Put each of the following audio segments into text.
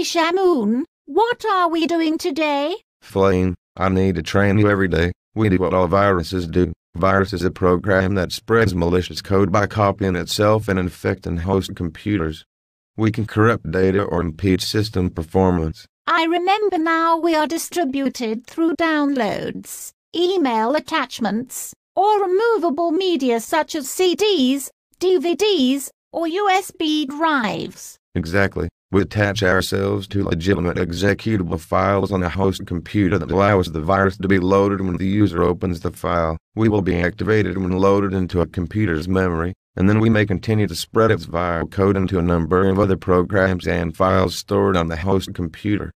Hi, Shamoon. What are we doing today? Flame, I need to train you every day. We do what all viruses do. Virus is a program that spreads malicious code by copying itself and infecting host computers. We can corrupt data or impede system performance. I remember now we are distributed through downloads, email attachments, or removable media such as CDs, DVDs, or USB drives. Exactly. We attach ourselves to legitimate executable files on a host computer that allows the virus to be loaded when the user opens the file. We will be activated when loaded into a computer's memory, and then we may continue to spread its viral code into a number of other programs and files stored on the host computer.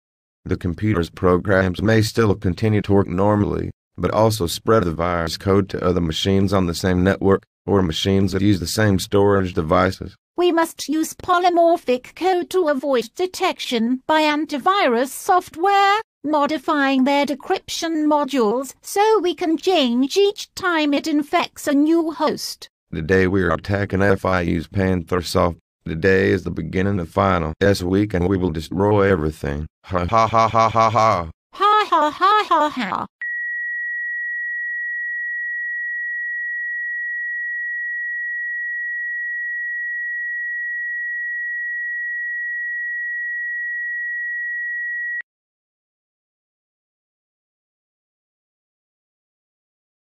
The computer's programs may still continue to work normally, but also spread the virus code to other machines on the same network, or machines that use the same storage devices. We must use polymorphic code to avoid detection by antivirus software, modifying their decryption modules so we can change each time it infects a new host. Today we are attacking FIU's Panther soft. Today is the beginning of final S week and we will destroy everything. Ha ha ha ha ha ha. Ha ha ha ha ha.